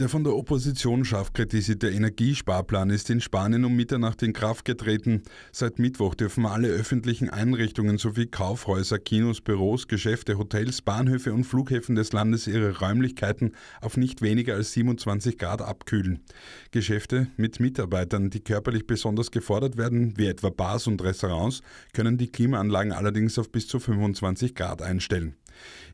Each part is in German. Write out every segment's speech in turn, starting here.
Der von der Opposition scharf kritisierte Energiesparplan ist in Spanien um Mitternacht in Kraft getreten. Seit Mittwoch dürfen alle öffentlichen Einrichtungen sowie Kaufhäuser, Kinos, Büros, Geschäfte, Hotels, Bahnhöfe und Flughäfen des Landes ihre Räumlichkeiten auf nicht weniger als 27 Grad abkühlen. Geschäfte mit Mitarbeitern, die körperlich besonders gefordert werden, wie etwa Bars und Restaurants, können die Klimaanlagen allerdings auf bis zu 25 Grad einstellen.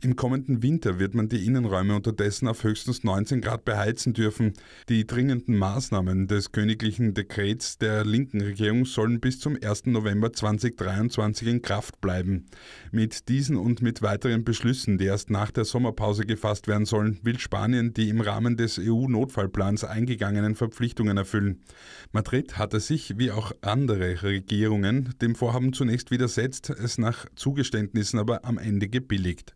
Im kommenden Winter wird man die Innenräume unterdessen auf höchstens 19 Grad beheizen dürfen. Die dringenden Maßnahmen des königlichen Dekrets der linken Regierung sollen bis zum 1. November 2023 in Kraft bleiben. Mit diesen und mit weiteren Beschlüssen, die erst nach der Sommerpause gefasst werden sollen, will Spanien die im Rahmen des EU-Notfallplans eingegangenen Verpflichtungen erfüllen. Madrid hatte sich, wie auch andere Regierungen, dem Vorhaben zunächst widersetzt, es nach Zugeständnissen aber am Ende gebilligt erreicht.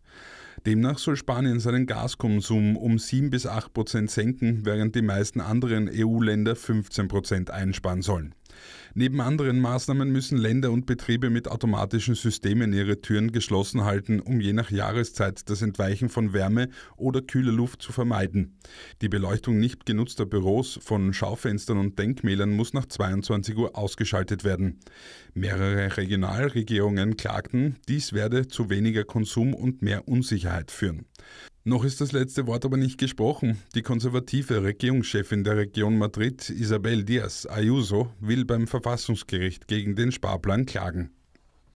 Demnach soll Spanien seinen Gaskonsum um 7 bis 8 Prozent senken, während die meisten anderen EU-Länder 15 Prozent einsparen sollen. Neben anderen Maßnahmen müssen Länder und Betriebe mit automatischen Systemen ihre Türen geschlossen halten, um je nach Jahreszeit das Entweichen von Wärme oder kühler Luft zu vermeiden. Die Beleuchtung nicht genutzter Büros, von Schaufenstern und Denkmälern muss nach 22 Uhr ausgeschaltet werden. Mehrere Regionalregierungen klagten, dies werde zu weniger Konsum und mehr Unsicherheit führen. Noch ist das letzte Wort aber nicht gesprochen. Die konservative Regierungschefin der Region Madrid, Isabel Díaz Ayuso, will beim Verfassungsgericht gegen den Sparplan klagen.